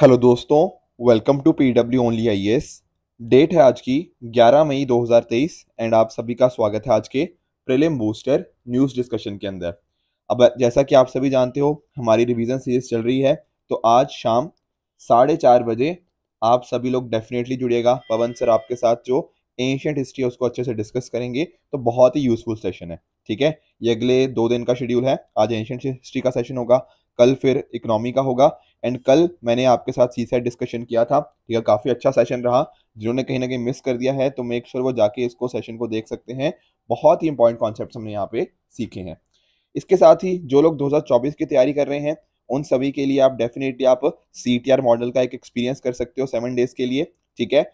hello दोस्तों welcome to P W only I S date है आज की 11 मई 2023 एंड आप सभी का स्वागत है आज के प्रिलिम बूस्टर न्यूज़ डिस्कशन के अंदर अब जैसा कि आप सभी जानते हो हमारी रिवीजन सीरीज चल रही है तो आज शाम साढ़े चार बजे आप सभी लोग डेफिनेटली जुड़िएगा पवन सर आपके साथ जो एंशियंट हिस्ट्री है उसको अच्छे से डिस्कस करेंगे तो बहुत ही यूजफुल सेशन है ठीक है ये अगले दो दिन का शेड्यूल है आज एंशियंट हिस्ट्री का सेशन होगा कल फिर इकोनॉमी का होगा एंड कल मैंने आपके साथ सी साइड डिस्कशन किया था ठीक है काफ़ी अच्छा सेशन रहा जिन्होंने कहीं ना कहीं मिस कर दिया है तो मेक श्योर sure वो जाके इसको सेशन को देख सकते हैं बहुत ही इंपॉर्टेंट कॉन्सेप्ट हमने यहाँ पे सीखे हैं इसके साथ ही जो लोग 2024 की तैयारी कर रहे हैं उन सभी के लिए आप डेफिनेटली आप सी मॉडल का एक एक्सपीरियंस कर सकते हो सेवन डेज के लिए ठीक है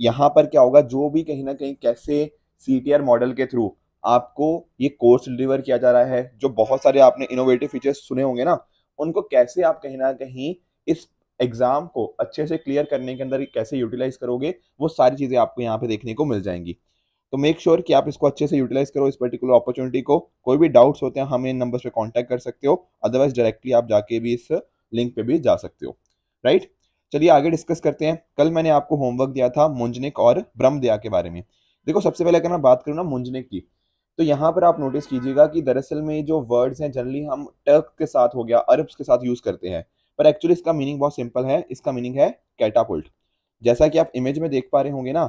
यहाँ पर क्या होगा जो भी कहीं ना कहीं कैसे सी मॉडल के थ्रू आपको ये कोर्स डिलीवर किया जा रहा है जो बहुत सारे आपने इनोवेटिव फीचर्स सुने होंगे ना उनको कैसे आप कहीं ना कहीं इस एग्जाम को अच्छे से क्लियर करने के अंदर कैसे यूटिलाइज करोगे वो सारी चीज़ें आपको यहाँ पे देखने को मिल जाएंगी तो मेक श्योर sure कि आप इसको अच्छे से यूटिलाइज करो इस पर्टिकुलर अपॉर्चुनिटी को कोई भी डाउट्स होते हैं हम इन नंबर्स पे कांटेक्ट कर सकते हो अदरवाइज डायरेक्टली आप जाके भी इस लिंक पे भी जा सकते हो राइट चलिए आगे डिस्कस करते हैं कल मैंने आपको होमवर्क दिया था मुंजनिक और ब्रह्मदया के बारे में देखो सबसे पहले अगर मैं बात करूँ ना मुंजनिक की तो यहाँ पर आप नोटिस कीजिएगा कि दरअसल में जो वर्ड्स हैं जनरली हम टर्क के साथ हो गया अरब्स के साथ यूज़ करते हैं पर एक्चुअली इसका मीनिंग बहुत सिंपल है इसका मीनिंग है कैटापुल्ट जैसा कि आप इमेज में देख पा रहे होंगे ना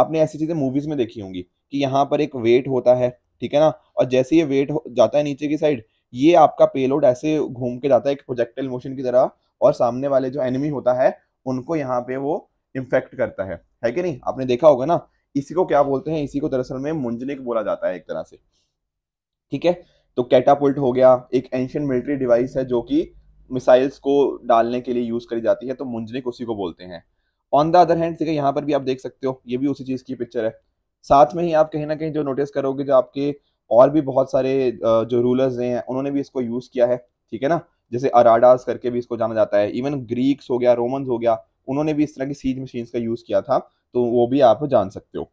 आपने ऐसी चीज़ें मूवीज़ में देखी होंगी कि यहाँ पर एक वेट होता है ठीक है ना और जैसे ये वेट जाता है नीचे की साइड ये आपका पेलोड ऐसे घूम के जाता है एक प्रोजेक्टाइल मोशन की तरह और सामने वाले जो एनिमी होता है उनको यहाँ पे वो इम्फेक्ट करता है है कि नहीं आपने देखा होगा ना इसी को क्या बोलते हैं इसी को दरअसल में मुंजनिक बोला जाता है एक तरह से ठीक है तो कैटापुल्ट हो गया एक एंशियन मिलिट्री डिवाइस है जो कि मिसाइल्स को डालने के लिए यूज करी जाती है तो मुंजनिक उसी को बोलते हैं ऑन द अदर हैंड ठीक है यहाँ पर भी आप देख सकते हो ये भी उसी चीज़ की पिक्चर है साथ में ही आप कहीं ना कहीं जो नोटिस करोगे जो आपके और भी बहुत सारे जो रूलर्स हैं उन्होंने भी इसको यूज़ किया है ठीक है ना जैसे अराडास करके भी इसको जाना जाता है इवन ग्रीक्स हो गया रोमन हो गया उन्होंने भी इस तरह की सीज मशीन का यूज़ किया था तो वो भी आप जान सकते हो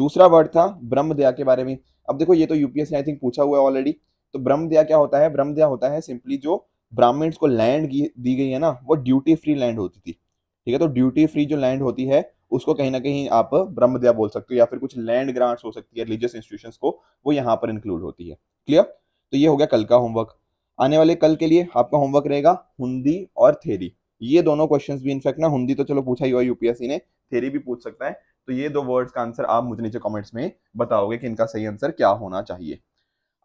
दूसरा वर्ड था ब्रह्म दया के बारे में अब देखो ये तो यूपीएससी आई थिंक पूछा हुआ है ऑलरेडी तो ब्रह्म दया क्या होता है ब्रह्म दया होता है सिंपली जो ब्राह्मण्स को लैंड दी गई है ना वो ड्यूटी फ्री लैंड होती थी ठीक है तो ड्यूटी फ्री जो लैंड होती है उसको कहीं ना कहीं आप ब्रह्म दया बोल सकते हो या फिर कुछ लैंड ग्रांट्स हो सकती है रिलीजियस इंस्टीट्यूशन को वो यहाँ पर इंक्लूड होती है क्लियर तो ये हो गया कल का होमवर्क आने वाले कल के लिए आपका होमवर्क रहेगा हिंदी और थेरी ये दोनों क्वेश्चंस भी इनफैक्ट ना हिंदी तो चलो पूछा ही हुआ यूपीएससी ने थेरी भी पूछ सकता है तो ये दो वर्ड्स का आंसर आप मुझे नीचे कमेंट्स में बताओगे कि इनका सही आंसर क्या होना चाहिए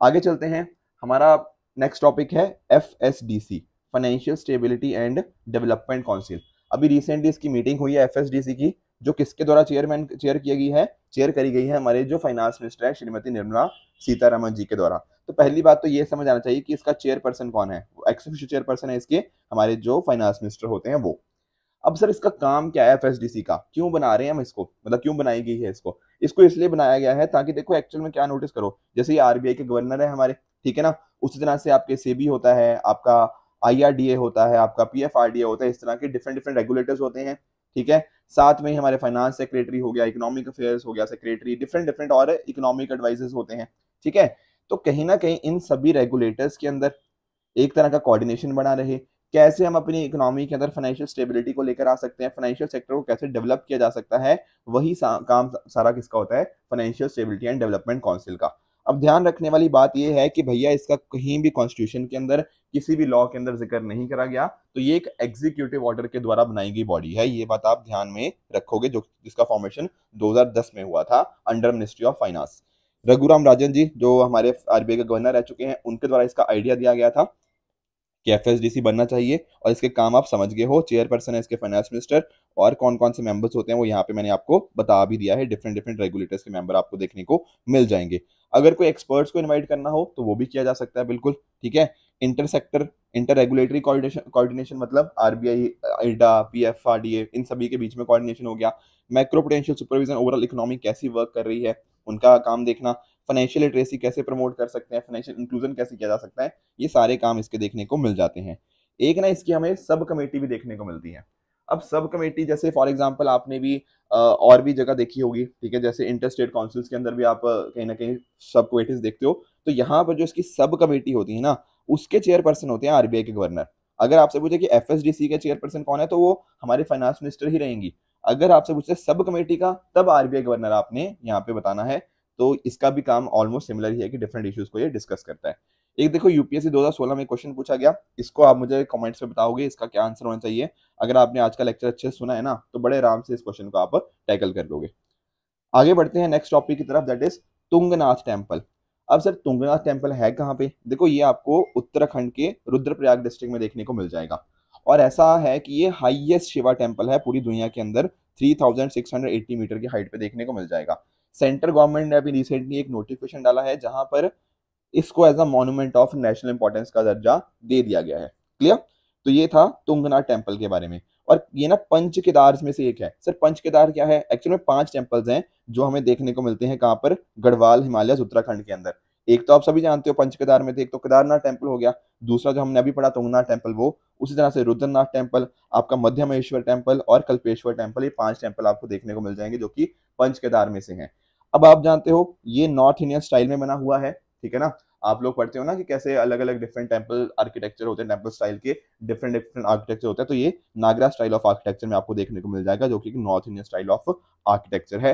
आगे चलते हैं हमारा नेक्स्ट टॉपिक है F S D C financial stability and development council अभी रिसेंटली इसकी मीटिंग हुई है एफ एस डी सी की जो किसके द्वारा चेयरमैन चेयर की गई है चेयर करी गई है हमारे जो फाइनेंस मिनिस्टर है श्रीमती निर्मला सीतारामन जी के द्वारा तो पहली बात तो ये समझ आना चाहिए कि इसका चेयरपर्सन कौन है एक्सपीशियल चेयरपर्सन है इसके हमारे जो फाइनेंस मिनिस्टर होते हैं वो अब सर इसका काम क्या है एफ का क्यों बना रहे हैं हम इसको मतलब क्यों बनाई गई है इसको इसको इसलिए बनाया गया है ताकि देखो एक्चुअल में क्या नोटिस करो जैसे आरबीआई के गवर्नर है हमारे ठीक है ना उसी तरह से आपके सेबी होता है आपका आईआरडीए होता है आपका ए होता है इस तरह के डिफरेंट डिफरेंट रेगुलेटर्स होते हैं ठीक है साथ में ही हमारे फाइनेंस सेक्रेटरी हो गया इकोनॉमिक अफेयर्स हो गया सेक्रेटरी डिफरेंट डिफरेंट और इकोनॉमिक एडवाइजर्स होते हैं ठीक है तो कहीं ना कहीं इन सभी रेगुलेटर्स के अंदर एक तरह का कोऑर्डिनेशन बना रहे कैसे हम अपनी इकोनॉमी के अंदर फाइनेंशियल स्टेबिलिटी को लेकर आ सकते हैं फाइनेंशियल सेक्टर को कैसे डेवलप किया जा सकता है वही सा, काम सारा किसका होता है financial stability and development council का अब ध्यान रखने वाली बात यह है कि भैया इसका कहीं भी कॉन्स्टिट्यूशन के अंदर किसी भी लॉ के अंदर जिक्र नहीं करा गया तो ये एक एग्जीक्यूटिव ऑर्डर के द्वारा बनाई गई बॉडी है ये बात आप ध्यान में रखोगे जो जिसका फॉर्मेशन 2010 में हुआ था under ministry of finance Raghuram Rajan ji जो हमारे आरबीआई के गवर्नर रह चुके हैं उनके द्वारा इसका आइडिया दिया गया था कि एफ बनना चाहिए और इसके काम आप समझ गए हो चेयरपर्सन है इसके फाइनेंस मिनिस्टर और कौन कौन से मेंबर्स होते हैं वो यहाँ पे मैंने आपको बता भी दिया है डिफरेंट डिफरेंट रेगुलेटर्स के मेंबर आपको देखने को मिल जाएंगे अगर कोई एक्सपर्ट्स को इन्वाइट करना हो तो वो भी किया जा सकता है बिल्कुल ठीक है inter sector inter regulatory coordination मतलब आरबीआई डी ए इन सभी के बीच में कोऑर्डिनेशन हो गया macro potential supervision overall economy कैसी वर्क कर रही है उनका काम देखना फाइनेंशियल लिटरेसी कैसे प्रमोट कर सकते हैं फाइनेंशियल इंक्लूजन कैसे किया जा सकता है ये सारे काम इसके देखने को मिल जाते हैं एक ना इसकी हमें सब कमेटी भी देखने को मिलती है अब सब कमेटी जैसे फॉर एग्जाम्पल आपने भी और भी जगह देखी होगी ठीक है जैसे इंटर स्टेट काउंसिल्स के अंदर भी आप कहीं ना कहीं सब कमेटीज देखते हो तो यहाँ पर जो इसकी सब कमेटी होती है ना उसके चेयरपर्सन होते हैं आरबीआई के गवर्नर अगर आपसे पूछे कि एफ के चेयरपर्सन कौन है तो वो हमारे फाइनेंस मिनिस्टर ही रहेंगी अगर आपसे पूछे सब कमेटी का तब आरबीआई गवर्नर आपने यहाँ पे बताना है तो इसका भी काम ऑलमोस्ट सिमिलर ही है कि डिफरेंट इश्यूज को ये डिस्कस करता है एक देखो यूपीएससी 2016 में क्वेश्चन पूछा गया इसको आप मुझे कमेंट्स में बताओगे इसका क्या आंसर होना चाहिए अगर आपने आज का लेक्चर अच्छे से सुना है ना तो बड़े आराम से इस क्वेश्चन को आप टैकल कर लोगे आगे बढ़ते हैं नेक्स्ट टॉपिक की तरफ दैट इज तुंगनाथ टेम्पल अब सर तुंगनाथ टेम्पल है कहाँ पे देखो ये आपको उत्तराखंड के रुद्रप्रयाग डिस्ट्रिक्ट में देखने को मिल जाएगा और ऐसा है कि ये हाइएस्ट शिवा टेम्पल है पूरी दुनिया के अंदर थ्री मीटर की हाइट पे देखने को मिल जाएगा सेंट्रल गवर्नमेंट ने अभी रिसेंटली एक नोटिफिकेशन डाला है जहां पर इसको as a monument of national importance का दर्जा दे दिया गया है क्लियर तो ये था तुंगनाथ टेम्पल के बारे में और ये ना पंच केदार में से एक है सर पंच केदार क्या है एक्चुअली में पांच टेम्पल्स हैं जो हमें देखने को मिलते हैं कहाँ पर गढ़वाल हिमालय उत्तराखंड के अंदर एक तो आप सभी जानते हो पंच केदार में थे एक तो केदारनाथ टेम्पल हो गया दूसरा जो हमने अभी पढ़ा तुंगनाथ टेम्पल वो उसी तरह से रुद्रनाथ टेम्पल आपका मध्यमेश्वर टेम्पल और कल्पेश्वर टेम्पल ये पांच टेम्पल आपको देखने को मिल जाएंगे जो कि पंच केदार में से हैं अब आप जानते हो ये नॉर्थ इंडियन स्टाइल में बना हुआ है ठीक है ना आप लोग पढ़ते हो ना कि कैसे अलग अलग डिफरेंट टेम्पल आर्किटेक्चर होते हैं टेम्पल स्टाइल के डिफरेंट डिफरेंट आर्किटेक्चर होते हैं तो ये नागरा स्टाइल ऑफ आर्किटेक्चर में आपको देखने को मिल जाएगा जो कि north Indian style of architecture है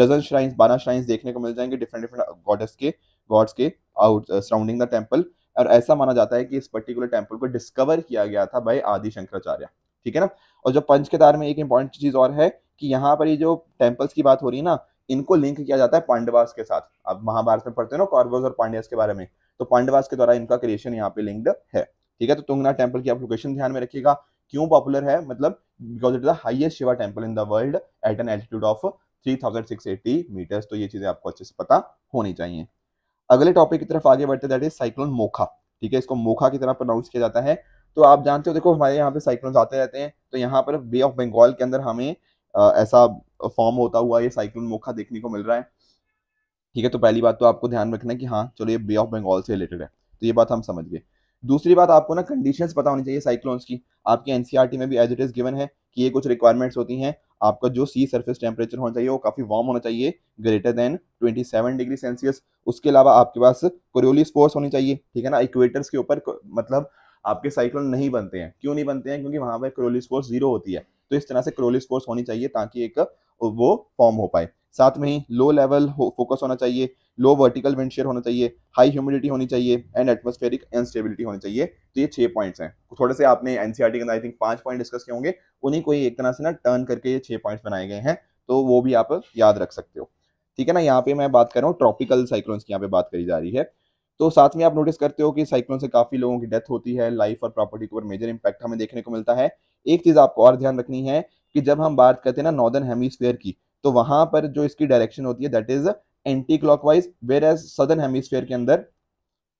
डजन श्राइन्स बारह श्राइन्स देखने को मिल जाएंगे डिफरेंट डिफरेंट गॉडस के गॉड्स के आउट सराउंडिंग द टेम्पल और ऐसा माना जाता है कि इस पर्टिकुलर टेम्पल को डिस्कवर किया गया था बाई आदि शंकराचार्य ठीक है ना और जो पंच के तार में एक इंपॉर्टेंट चीज और है कि यहाँ पर ये जो टेम्पल्स की बात हो रही है ना इनको लिंक किया जाता है पांडवास के साथ अब महाभारत में पढ़ते हो ना कौरवोज और पांड्यास के बारे में तो पांडवास के द्वारा इनका क्रिएशन यहाँ पे लिंक्ड है ठीक है तो तुंगना टेम्पल की आप लोकेशन ध्यान में रखिएगा क्यों पॉपुलर है मतलब because it is the highest Shiva temple in the world at an altitude of three thousand six eighty metres तो ये चीजें आपको अच्छे से पता होनी चाहिए अगले टॉपिक की तरफ आगे बढ़ते दैट इज साइक्लोन मोखा ठीक है इसको मोखा की तरह प्रोनाउंस किया जाता है तो आप जानते हो देखो हमारे यहाँ पे साइक्लोन आते रहते हैं तो यहाँ पर बे ऑफ बंगाल के अंदर हमें ऐसा फॉर्म होता हुआ ये साइक्लोन मोखा देखने को मिल रहा है ठीक है तो पहली बात तो आपको ध्यान रखना है कि हाँ चलो ये बे ऑफ बंगाल से रिलेटेड है तो ये बात हम समझ गए दूसरी बात आपको ना कंडीशन पता होनी चाहिए साइक्लोन्स की आपके एनसीआर e में भी एज इट इज गिवन है कि ये कुछ रिक्वायरमेंट्स होती हैं आपका जो सी सरफेस टेम्परेचर होना चाहिए वो काफ़ी वार्म होना चाहिए ग्रेटर देन 27 डिग्री सेल्सियस उसके अलावा आपके पास कोरियोलिस फोर्स होनी चाहिए ठीक है ना इक्वेटर्स के ऊपर मतलब आपके साइक्लोन नहीं बनते हैं क्यों नहीं बनते हैं क्योंकि वहां पर कोरियोलिस फोर्स जीरो होती है तो इस तरह से क्रोलिस फोर्स होनी चाहिए ताकि एक वो फॉर्म हो पाए साथ में ही लो लेवल फोकस होना चाहिए लो वर्टिकल विंड शेयर होना चाहिए हाई ह्यूमिडिटी होनी चाहिए एंड एटमोस्फेरिक अनस्टेबिलिटी होनी चाहिए तो ये छह पॉइंट्स हैं थोड़े से आपने एनसीआरटी e के अंदर आई थिंक पांच पॉइंट डिस्कस किए होंगे उन्हीं को ही एक तरह से ना टर्न करके ये छह पॉइंट्स बनाए गए हैं तो वो भी आप याद रख सकते हो ठीक है ना यहाँ पे मैं बात कर रहा हूँ ट्रॉपिकल साइक्लोन्स की यहाँ पे बात करी जा रही है तो साथ में आप नोटिस करते हो कि साइक्लोन से काफ़ी लोगों की डेथ होती है लाइफ और प्रॉपर्टी के ऊपर मेजर इंपैक्ट हमें देखने को मिलता है एक चीज़ आपको और ध्यान रखनी है कि जब हम बात करते हैं ना नॉर्दर्न हेमिसफेयर की तो वहां पर जो इसकी डायरेक्शन होती है that is anticlockwise whereas southern hemisphere के अंदर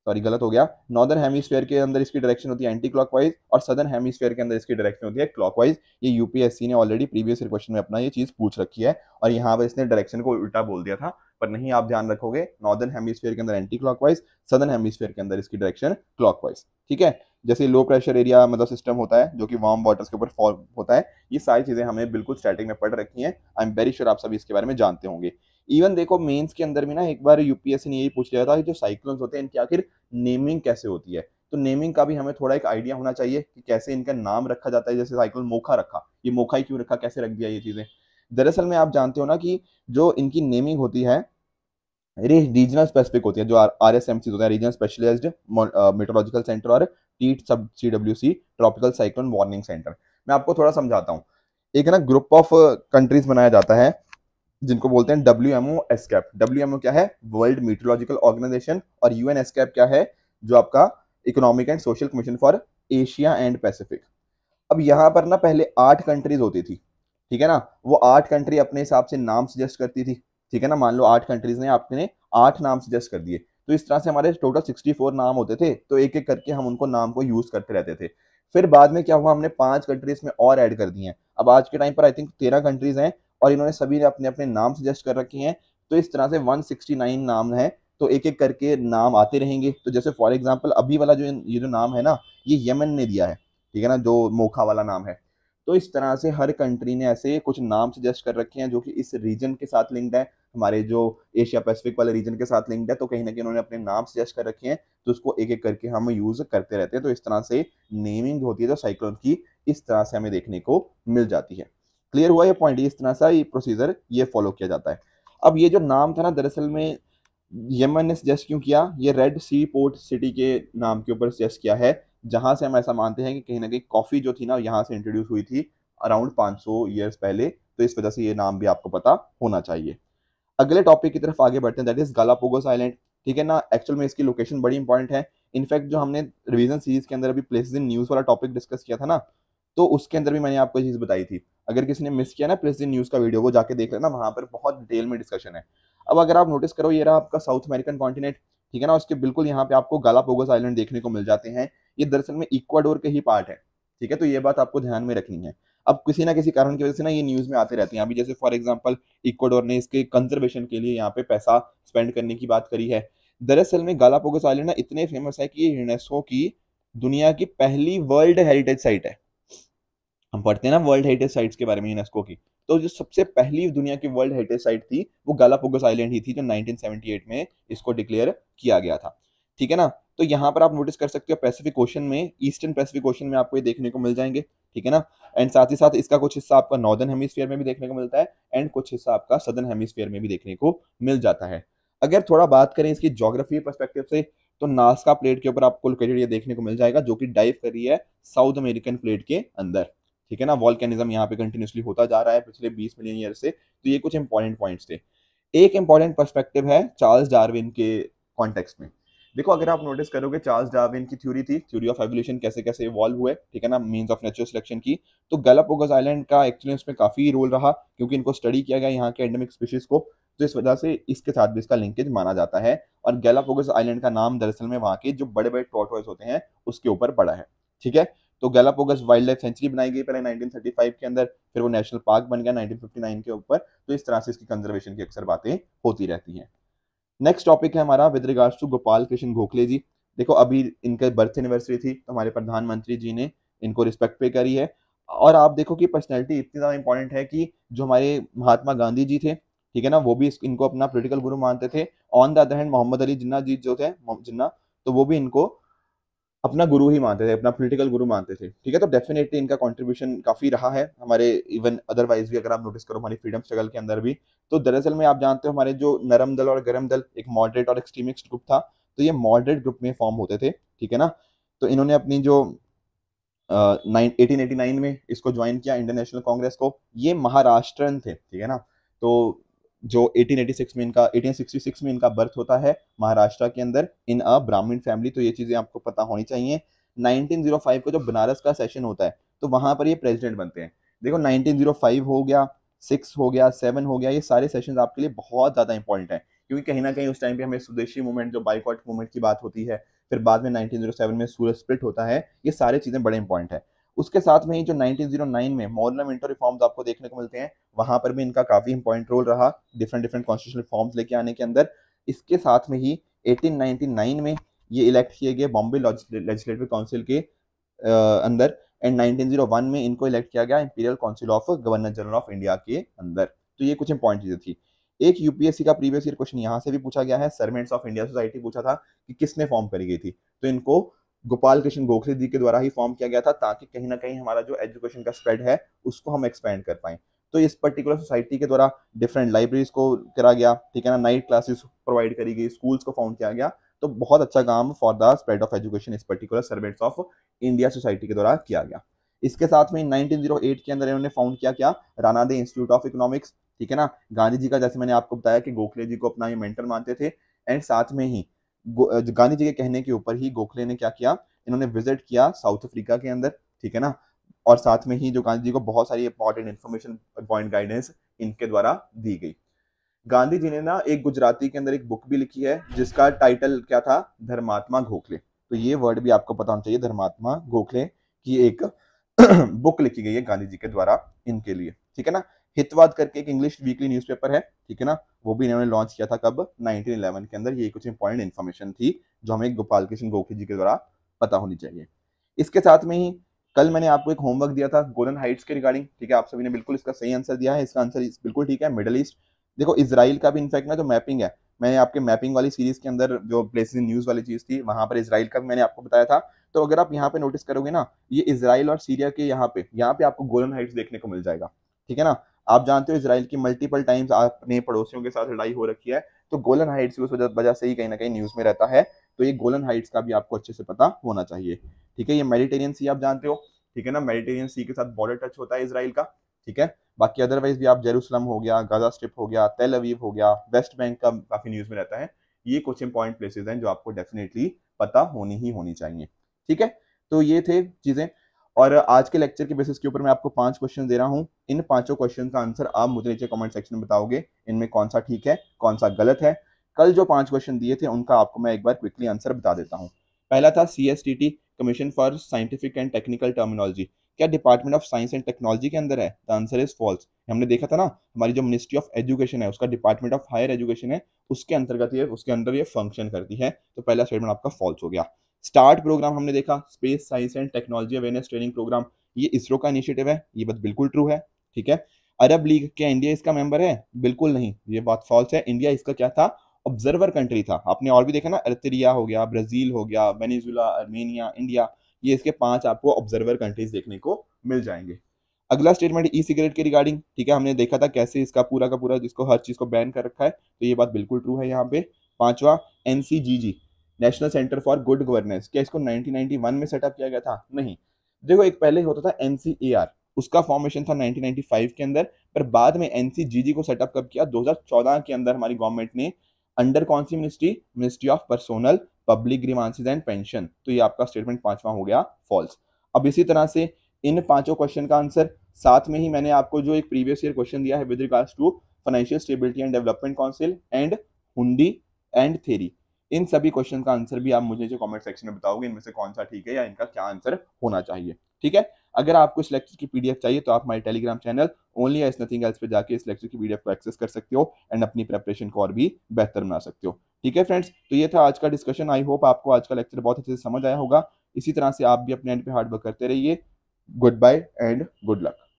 सॉरी गलत हो गया नॉर्दर्न हेमिसफेयर के अंदर इसकी डायरेक्शन होती है एंटी क्लॉकवाइज और सदर्न हेमिसफेयर के अंदर इसकी डायरेक्शन होती है क्लॉकवाइज ये यूपीएससी ने ऑलरेडी प्रीवियस क्वेश्चन में अपना ये चीज़ पूछ रखी है और यहाँ पर इसने डायरेक्शन को उल्टा बोल दिया था पर नहीं आप ध्यान रखोगे नॉर्दर्न हेमिसफेयर के अंदर एंटी क्लॉकवाइज सदर्न हेमिसफेयर के अंदर इसकी डायरेक्शन क्लॉकवाइज ठीक है जैसे लो प्रेशर एरिया मतलब सिस्टम होता है जो कि वार्म वाटर्स के ऊपर फॉर्म होता है ये सारी चीज़ें हमें बिल्कुल स्टार्टिंग में पढ़ रखी हैं आई एम वेरी श्योर आप सभी इसके बारे में जानते होंगे इवन देखो मेंस के अंदर भी ना एक बार यूपीएससी ने यही पूछ लिया था कि जो साइक्लोन्स होते हैं इनकी आखिर नेमिंग कैसे होती है तो नेमिंग का भी हमें थोड़ा एक आइडिया होना चाहिए कि कैसे इनका नाम रखा जाता है जैसे साइक्लोन मोखा रखा ये मोखा ही क्यों रखा कैसे रख दिया ये चीज़ें दरअसल में आप जानते हो ना कि जो इनकी नेमिंग होती है रीजनल स्पेसिफिक होती है जो आर एस एम सी होता है रीजनल स्पेशलाइज्ड मेट्रोलॉजिकल सेंटर और टीट सब C W C tropical cyclone warning centre मैं आपको थोड़ा समझाता हूँ एक ना ग्रुप ऑफ कंट्रीज बनाया जाता है जिनको बोलते हैं W M O ESCAP W M O क्या है वर्ल्ड मीटोलॉजिकल ऑर्गेनाइजेशन और यू एन एसकैप क्या है जो आपका economic and social commission for Asia and Pacific अब यहाँ पर ना पहले आठ कंट्रीज होती थी ठीक है ना वो आठ कंट्री अपने हिसाब से नाम सजेस्ट करती थी ठीक है ना मान लो आठ कंट्रीज ने आपने आठ नाम सजेस्ट कर दिए तो इस तरह से हमारे टोटल सिक्सटी फोर नाम होते थे तो एक एक करके हम उनको नाम को यूज करते रहते थे फिर बाद में क्या हुआ हमने पांच कंट्रीज में और ऐड कर दी हैं अब आज के टाइम पर आई थिंक तेरह कंट्रीज हैं और इन्होंने सभी ने अपने अपने नाम सजेस्ट कर रखे हैं तो इस तरह से 169 नाम है तो एक एक करके नाम आते रहेंगे तो जैसे फॉर एग्जाम्पल अभी वाला जो ये जो नाम है ना ये यमन ने दिया है ठीक है ना जो मोखा वाला नाम है तो इस तरह से हर कंट्री ने ऐसे कुछ नाम सजेस्ट कर रखे हैं जो कि इस रीजन के साथ लिंक्ड है हमारे जो एशिया पैसिफिक वाले रीजन के साथ लिंक्ड है तो कहीं ना कहीं उन्होंने अपने नाम सजेस्ट कर रखे हैं तो उसको एक एक करके हम यूज़ करते रहते हैं तो इस तरह से नेमिंग होती है जो तो साइक्लोन की इस तरह से हमें देखने को मिल जाती है क्लियर हुआ ये पॉइंट इस तरह सा ये प्रोसीजर ये फॉलो किया जाता है अब ये जो नाम था ना दरअसल में यमन ने सजेस्ट क्यों किया ये रेड सी पोर्ट सिटी के नाम के ऊपर सजेस्ट किया है जहाँ से हम ऐसा मानते हैं कि कहीं ना कहीं कॉफ़ी जो थी ना यहाँ से इंट्रोड्यूस हुई थी अराउंड 500 ईयर्स पहले तो इस वजह से ये नाम भी आपको पता होना चाहिए अगले टॉपिक की तरफ आगे बढ़ते हैं दैट इज़ गालापोगोस आइलैंड ठीक है ना एक्चुअल में इसकी लोकेशन बड़ी इंपॉर्टेंट है इनफैक्ट जो हमने रिविजन सीरीज के अंदर अभी प्लेसेस इन न्यूज़ वाला टॉपिक डिस्कस किया था ना तो उसके अंदर भी मैंने आपको चीज़ बताई थी अगर किसी ने मिस किया ना दिन न्यूज़ का वीडियो वो जाके देख लेना वहाँ पर बहुत डिटेल में डिस्कशन है अब अगर आप नोटिस करो ये रहा आपका साउथ अमेरिकन कॉन्टिनेंट ठीक है ना उसके बिल्कुल यहाँ पे आपको गालापोगस आइलैंड देखने को मिल जाते हैं ये दरअसल में इक्वाडोर के ही पार्ट है ठीक है तो ये बात आपको ध्यान में रखनी है अब किसी ना किसी कारण की वजह से ना ये न्यूज़ में आते रहते हैं अभी जैसे फॉर एग्जाम्पल इक्वाडोर ने इसके कंजर्वेशन के लिए यहाँ पे पैसा स्पेंड करने की बात करी है दरअसल में गालापोगस आइलैंड ना इतने फेमस है कि ये यूनेस्को की दुनिया की पहली वर्ल्ड हेरिटेज साइट है हम पढ़ते हैं ना वर्ल्ड हेरिटेज साइट्स के बारे में यूनेस्को की तो जो सबसे पहली दुनिया की वर्ल्ड हेरिटेज साइट थी वो गालापोगोस आइलैंड ही थी जो 1978 में इसको डिक्लेयर किया गया था ठीक है ना तो यहाँ पर आप नोटिस कर सकते हो पैसिफिक ओशन में ईस्टर्न पैसिफिक ओशन में आपको ये देखने को मिल जाएंगे ठीक है ना एंड साथ ही साथ इसका कुछ हिस्सा आपका नॉर्दर्न हेमिसफेयर में भी देखने को मिलता है एंड कुछ हिस्सा आपका सदर्न हेमिसफेयर में भी देखने को मिल जाता है अगर थोड़ा बात करें इसकी जोग्राफी परस्पेक्टिव से तो नास्का प्लेट के ऊपर आपको लोकेटेड ये देखने को मिल जाएगा जो कि डाइव कर रही है साउथ अमेरिकन प्लेट के अंदर ठीक है ना वॉल्केनिज्म यहाँ पे कंटिन्यूसली होता जा रहा है पिछले बीस मिलियन ईयर से तो ये कुछ इंपॉर्टेंट पॉइंट्स थे एक इंपॉर्टेंट परस्पेक्टिव है चार्ल्स डार्विन के कॉन्टेक्स्ट में देखो अगर आप नोटिस करोगे चार्ल्स डार्विन की थ्योरी थी थ्योरी ऑफ एवोल्यूशन कैसे कैसे इवॉल्व हुए ठीक है ना मीन्स ऑफ नेचुरल सिलेक्शन की तो गलापोगस आइलैंड का एक्चुअली उसमें काफ़ी रोल रहा क्योंकि इनको स्टडी किया गया यहाँ के एंडेमिक स्पीशीज को तो इस वजह से इसके साथ भी इसका लिंकेज माना जाता है और गैलापोगस आइलैंड का नाम दरअसल में वहां के जो बड़े बड़े टॉटॉयस होते हैं उसके ऊपर पड़ा है ठीक है तो गैलापोगस वाइल्ड लाइफ सेंचुरी बनाई गई पहले 1935 के अंदर फिर वो नेशनल पार्क बन गया 1959 के ऊपर तो इस तरह से इसकी कंजर्वेशन की अक्सर बातें होती रहती हैं नेक्स्ट टॉपिक है हमारा with regards to Gopal Krishna Gokhale ji देखो अभी इनके बर्थ एनिवर्सरी थी तो हमारे प्रधानमंत्री जी ने इनको रिस्पेक्ट पे करी है और आप देखो कि पर्सनैलिटी इतनी ज़्यादा इंपॉर्टेंट है कि जो हमारे महात्मा गांधी जी थे ठीक है ना वो भी इनको अपना पोलिटिकल गुरु मानते थे on the other hand Mohammad Ali Jinnah ji जो थे जिन्ना तो वो भी इनको अपना गुरु ही मानते थे अपना पोलिटिकल गुरु मानते थे ठीक है तो डेफिनेटली इनका कॉन्ट्रीब्यूशन काफ़ी रहा है हमारे इवन अदरवाइज भी अगर आप नोटिस करो हमारी फ्रीडम स्ट्रगल के अंदर भी तो दरअसल में आप जानते हो हमारे जो नरम दल और गरम दल एक मॉडरेट और एक्सट्रीमिस्ट ग्रुप था तो ये मॉडरेट ग्रुप में फॉर्म होते थे ठीक है ना तो इन्होंने अपनी जो एटीन uh, में इसको ज्वाइन किया इंडियन नेशनल कांग्रेस को ये महाराष्ट्रन थे ठीक है ना तो जो 1886 में इनका 1866 में इनका बर्थ होता है महाराष्ट्र के अंदर इन अ ब्राह्मण फैमिली तो ये चीज़ें आपको पता होनी चाहिए 1905 को जब बनारस का सेशन होता है तो वहां पर ये प्रेसिडेंट बनते हैं देखो 1905 हो गया सिक्स हो गया सेवन हो गया ये सारे सेशन आपके लिए बहुत ज़्यादा इंपॉर्टेंट है क्योंकि कहीं ना कहीं उस टाइम पे हमें स्वदेशी मूवमेंट जो बाइकआउट मूवमेंट की बात होती है फिर बाद में 1907 में सूरज स्प्लिट होता है ये सारी चीज़ें बड़े इंपॉर्टेंट है उसके साथ में ही जो 1909 में मॉडर्न मिंटो रिफॉर्म्स आपको देखने को मिलते हैं वहां पर भी इनका काफी इंपॉर्टेंट रोल रहा डिफरेंट डिफरेंट कॉन्स्टिट्यूशन रिफॉर्म्स लेके आने के अंदर इसके साथ में ही 1899 में ये इलेक्ट किए गए बॉम्बे लेजिस्लेटिव काउंसिल के अंदर एंड 1901 में इनको इलेक्ट किया गया imperial council of governor general of India के अंदर तो ये कुछ इंपॉर्टेंट चीजें थी एक यूपीएससी का प्रीवियस ईयर क्वेश्चन यहाँ से भी पूछा गया है सर्वेंट्स ऑफ इंडिया सोसाइटी पूछा था कि किसने फॉर्म करी गई थी तो इनको गोपाल कृष्ण गोखले जी के द्वारा ही फॉर्म किया गया था ताकि कहीं ना कहीं हमारा जो एजुकेशन का स्प्रेड है उसको हम एक्सपेंड कर पाए तो इस पर्टिकुलर सोसाइटी के द्वारा डिफरेंट लाइब्रेरीज को करा गया ठीक है ना नाइट क्लासेस प्रोवाइड करी गई स्कूल्स को फाउंड किया गया तो बहुत अच्छा काम for the spread of education इस particular servants of India society के द्वारा किया गया इसके साथ में 1908 के अंदर इन्होंने फाउंड किया क्या Ranade institute of economics ठीक है ना गांधी जी का जैसे मैंने आपको बताया कि गोखले जी को अपना ये मेंटर मानते थे एंड साथ में ही गांधी जी के कहने के ऊपर ही गोखले ने क्या किया इन्होंने विजिट किया साउथ अफ्रीका के अंदर ठीक है ना और साथ में ही जो गांधी जी को बहुत सारी इंपॉर्टेंट इन्फॉर्मेशन पॉइंट गाइडेंस इनके द्वारा दी गई गांधी जी ने ना एक गुजराती के अंदर एक बुक भी लिखी है जिसका टाइटल क्या था धर्मात्मा गोखले तो ये वर्ड भी आपको पता होना चाहिए धर्मात्मा गोखले की एक बुक लिखी गई है गांधी जी के द्वारा इनके लिए ठीक है ना हितवाद करके एक इंग्लिश वीकली न्यूज़पेपर है ठीक है ना वो भी इन्होंने लॉन्च किया था कब 1911 के अंदर ये कुछ इंपॉर्टेंट इन्फॉर्मेशन थी जो हमें गोपाल कृष्ण गोखले जी के द्वारा पता होनी चाहिए इसके साथ में ही कल मैंने आपको एक होमवर्क दिया था गोलन हाइट्स के रिगार्डिंग ठीक है आप सभी ने बिल्कुल इसका सही आंसर दिया है इसका आंसर बिल्कुल ठीक है मिडल ईस्ट देखो इसराइल का भी इनफैक्ट में जो मैपिंग है मैंने आपके मैपिंग वाली सीरीज के अंदर जो प्लेसेस इन न्यूज वाली चीज थी वहां पर इसराइल का मैंने आपको बताया था तो अगर आप यहाँ पे नोटिस करोगे ना ये इसराइल और सीरिया के यहाँ पे यहाँ पे आपको गोलन हाइट्स देखने को मिल जाएगा ठीक है ना आप जानते हो इसराइल की मल्टीपल टाइम्स अपने पड़ोसियों के साथ लड़ाई हो रखी है तो गोलन हाइट्स की उस वजह से ही कहीं ना कहीं न्यूज़ में रहता है तो ये गोलन हाइट्स का भी आपको अच्छे से पता होना चाहिए ठीक है ये मेडिटेरियन सी आप जानते हो ठीक है ना मेडिटेरियन सी के साथ बॉर्डर टच होता है इसराइल का ठीक है बाकी अदरवाइज भी आप जेरूसलम हो गया गाजा स्ट्रिप हो गया तेल अवीव हो गया वेस्ट बैंक का काफ़ी न्यूज़ में रहता है ये कुछ इंपॉर्टेंट प्लेसेज हैं जो आपको डेफिनेटली पता होनी ही होनी चाहिए ठीक है तो ये थे चीज़ें और आज के लेक्चर के बेसिस के ऊपर मैं आपको पांच क्वेश्चन दे रहा हूँ इन पांचों क्वेश्चन का आंसर आप मुझे नीचे कमेंट सेक्शन में बताओगे इनमें कौन सा ठीक है कौन सा गलत है कल जो पांच क्वेश्चन दिए थे उनका आपको मैं एक बार क्विकली आंसर बता देता हूँ पहला था C S T T commission for scientific and technical terminology क्या department of science and technology के अंदर है द आंसर इज फॉल्स हमने देखा था ना हमारी जो मिनिस्ट्री ऑफ एजुकेशन है उसका डिपार्टमेंट ऑफ हायर एजुकेशन है उसके अंतर्गत ये उसके अंदर ये फंक्शन करती है तो पहला स्टेटमेंट आपका फॉल्स हो गया स्टार्ट प्रोग्राम हमने देखा space science and technology awareness training program ये इसरो का इनिशिएटिव है ये बात बिल्कुल ट्रू है ठीक है अरब लीग क्या इंडिया इसका मेंबर है बिल्कुल नहीं ये बात फॉल्स है इंडिया इसका क्या था ऑब्जर्वर कंट्री था आपने और भी देखा ना अर्तरिया हो गया ब्राजील हो गया वेनेजुला अर्मेनिया इंडिया ये इसके पांच आपको ऑब्जर्वर कंट्रीज देखने को मिल जाएंगे अगला स्टेटमेंट ई सिगरेट के रिगार्डिंग ठीक है हमने देखा था कैसे इसका पूरा का पूरा जिसको हर चीज़ को बैन कर रखा है तो ये बात बिल्कुल ट्रू है यहाँ पे पांचवा NCGG national centre for good governance क्या इसको 1991 में सेटअप किया गया था नहीं देखो एक पहले होता था एन उसका फॉर्मेशन था 1995 के अंदर पर बाद में एन को सेटअप कब किया 2014 के अंदर हमारी गवर्नमेंट ने अंडर कौन सी ministry ministry of personnel public grievances and pension तो ये आपका स्टेटमेंट पांचवा हो गया फॉल्स अब इसी तरह से इन पांचों क्वेश्चन का आंसर साथ में ही मैंने आपको जो एक प्रीवियस ईयर क्वेश्चन दिया है with regards to financial stability and development council and हुंडी एंड थेरी इन सभी क्वेश्चन का आंसर भी आप मुझे जो कमेंट सेक्शन में बताओगे इनमें से कौन सा ठीक है या इनका क्या आंसर होना चाहिए ठीक है अगर आपको इस लेक्चर की पीडीएफ चाहिए तो आप my Telegram channel only as nothing else पे जाके इस लेक्चर की पीडीएफ को एक्सेस कर सकते हो एंड अपनी प्रेपरेशन को और भी बेहतर बना सकते हो ठीक है फ्रेंड्स तो ये था आज का डिस्कशन आई होप आपको आज का लेक्चर बहुत अच्छे से समझ आया होगा इसी तरह से आप भी अपने एंड पे हार्ड वर्क करते रहिए good bye and good luck